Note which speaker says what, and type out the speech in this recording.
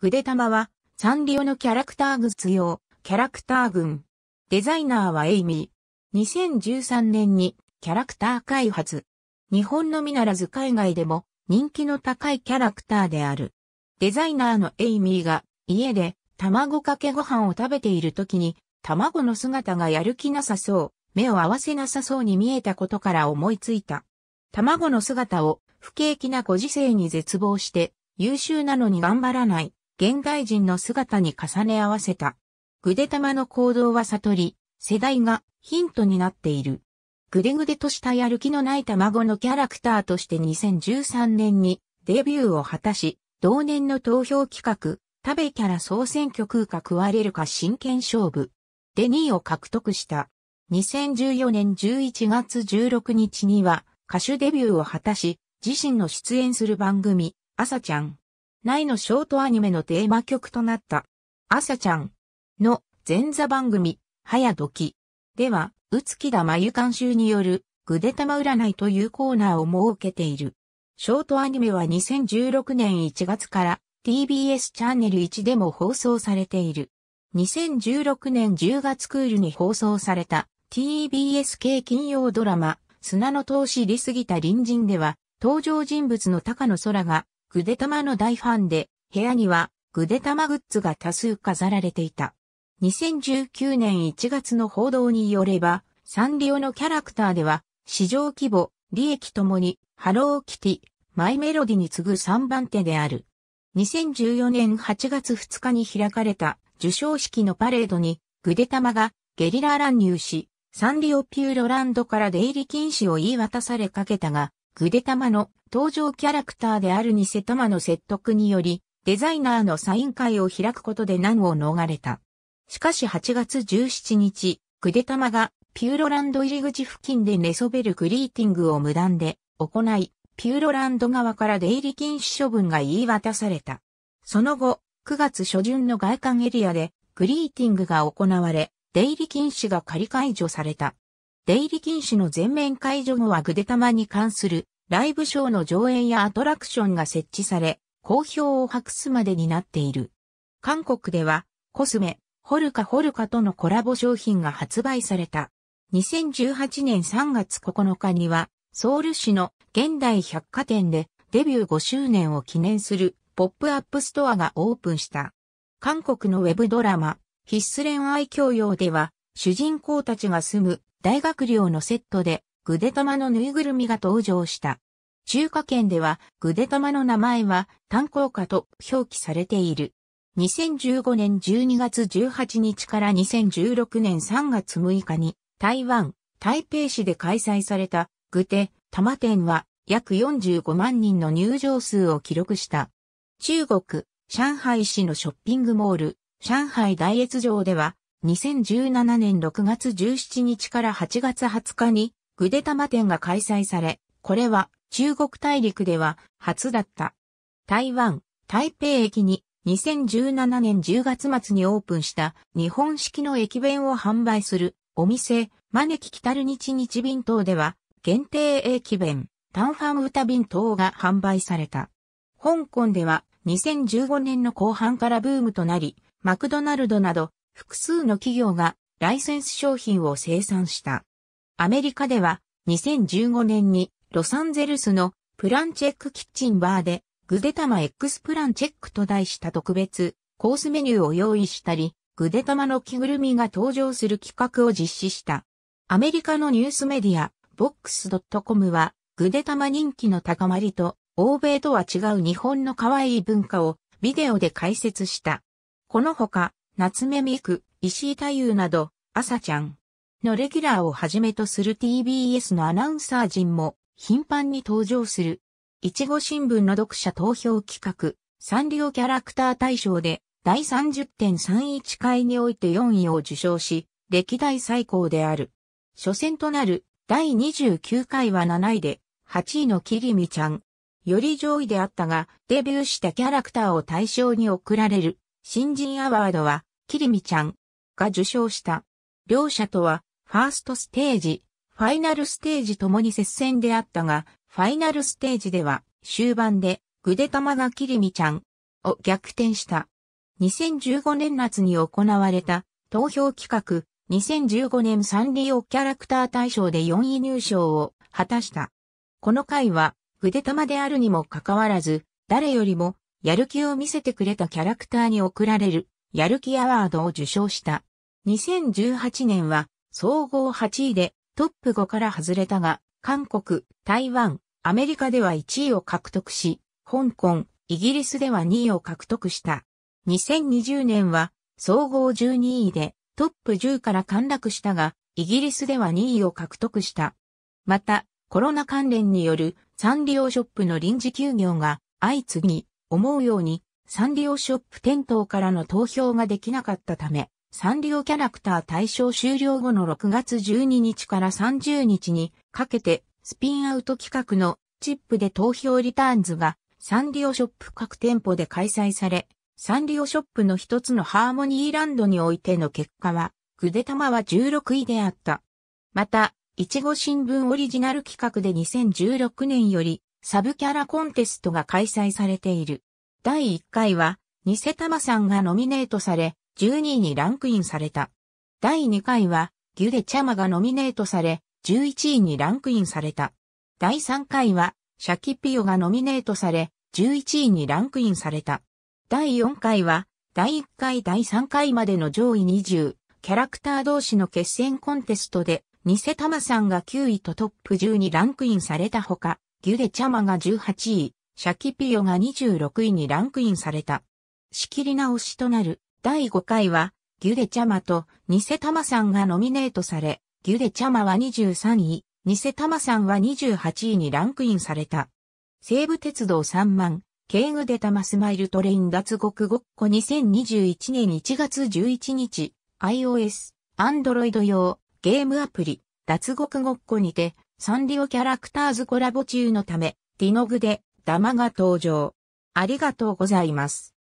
Speaker 1: 筆玉は、サンリオのキャラクターグッズ用、キャラクター群。デザイナーはエイミー。2013年に、キャラクター開発。日本のみならず海外でも、人気の高いキャラクターである。デザイナーのエイミーが、家で、卵かけご飯を食べている時に、卵の姿がやる気なさそう、目を合わせなさそうに見えたことから思いついた。卵の姿を、不景気なご時世に絶望して、優秀なのに頑張らない、現代人の姿に重ね合わせた。ぐでたまの行動は悟り、世代がヒントになっている。ぐでぐでとしたやる気のない卵のキャラクターとして2013年にデビューを果たし、同年の投票企画、食べキャラ総選挙空か食われるか真剣勝負。で2位を獲得した。2014年11月16日には歌手デビューを果たし、自身の出演する番組、朝ちゃん、内のショートアニメのテーマ曲となった、朝ちゃんの前座番組、早時では、宇き田真由監修による、ぐでたま占いというコーナーを設けている。ショートアニメは2016年1月から TBS チャンネル1でも放送されている。2016年10月クールに放送された TBS 系金曜ドラマ砂の通しりすぎた隣人では登場人物の高野空がグデタマの大ファンで、部屋にはグデタマグッズが多数飾られていた。2019年1月の報道によれば、サンリオのキャラクターでは、市場規模、利益ともに、ハローキティ、マイメロディに次ぐ3番手である。2014年8月2日に開かれた受賞式のパレードに、グデタマがゲリラ乱入し、サンリオピューロランドから出入り禁止を言い渡されかけたが、グデタマの登場キャラクターであるニセトマの説得により、デザイナーのサイン会を開くことで難を逃れた。しかし8月17日、クデタマがピューロランド入り口付近で寝そべるグリーティングを無断で行い、ピューロランド側から出入り禁止処分が言い渡された。その後、9月初旬の外観エリアでグリーティングが行われ、出入り禁止が仮解除された。出入り禁止の全面解除後はグデタマに関するライブショーの上演やアトラクションが設置され、好評を博すまでになっている。韓国では、コスメ、ホルカホルカとのコラボ商品が発売された。2018年3月9日には、ソウル市の現代百貨店でデビュー5周年を記念するポップアップストアがオープンした。韓国のウェブドラマ、必須恋愛教養では、主人公たちが住む大学寮のセットでグデタマのぬいぐるみが登場した。中華圏では、グデタマの名前は、炭鉱家と表記されている。2015年12月18日から2016年3月6日に、台湾、台北市で開催された、グテ、タマ展は、約45万人の入場数を記録した。中国、上海市のショッピングモール、上海大越城では、2017年6月17日から8月20日に、ぐでたま展が開催され、これは中国大陸では初だった。台湾、台北駅に2017年10月末にオープンした日本式の駅弁を販売するお店、招き来たる日日便等では限定駅弁、タンファンタ便等が販売された。香港では2015年の後半からブームとなり、マクドナルドなど複数の企業がライセンス商品を生産した。アメリカでは2015年にロサンゼルスのプランチェックキッチンバーでグデタマ X プランチェックと題した特別コースメニューを用意したり、グデタマの着ぐるみが登場する企画を実施した。アメリカのニュースメディア、box.com は、グデタマ人気の高まりと、欧米とは違う日本の可愛い文化をビデオで解説した。このほか、夏目ミク、石井太夫など、朝ちゃん、のレギュラーをはじめとする TBS のアナウンサー陣も頻繁に登場する。いちご新聞の読者投票企画、サンリオキャラクター大賞で第30.31回において4位を受賞し、歴代最高である。初戦となる第29回は7位で、8位のキリミちゃん。より上位であったが、デビューしたキャラクターを対象に贈られる、新人アワードは、キリミちゃんが受賞した。両者とは、ファーストステージ、ファイナルステージともに接戦であったが、ファイナルステージでは終盤でグデタマがキリミちゃんを逆転した。2015年夏に行われた投票企画2015年サンリオキャラクター大賞で4位入賞を果たした。この回はタマであるにもかかわらず、誰よりもやる気を見せてくれたキャラクターに贈られるやる気アワードを受賞した。2018年は総合8位でトップ5から外れたが、韓国、台湾、アメリカでは1位を獲得し、香港、イギリスでは2位を獲得した。2020年は総合12位でトップ10から陥落したが、イギリスでは2位を獲得した。また、コロナ関連によるサンリオショップの臨時休業が相次ぎ、思うようにサンリオショップ店頭からの投票ができなかったため、サンリオキャラクター対象終了後の6月12日から30日にかけてスピンアウト企画のチップで投票リターンズがサンリオショップ各店舗で開催され、サンリオショップの一つのハーモニーランドにおいての結果は、グデタマは16位であった。また、いちご新聞オリジナル企画で2016年よりサブキャラコンテストが開催されている。第1回は、ニセタマさんがノミネートされ、12位にランクインされた。第2回は、ギュデチャマがノミネートされ、11位にランクインされた。第3回は、シャキピオがノミネートされ、11位にランクインされた。第4回は、第1回第3回までの上位20、キャラクター同士の決戦コンテストで、ニセタマさんが9位とトップ10にランクインされたほか、ギュデチャマが18位、シャキピオが26位にランクインされた。仕切り直しとなる第5回は、ギュデチャマとニセタマさんがノミネートされ、ギュデチャマは23位、ニセタマさんは28位にランクインされた。西武鉄道3万、ケーグデタマスマイルトレイン脱獄ごっこ2021年1月11日、iOS、Android 用、ゲームアプリ、脱獄ごっこにて、サンリオキャラクターズコラボ中のため、ディノグで、ダマが登場。ありがとうございます。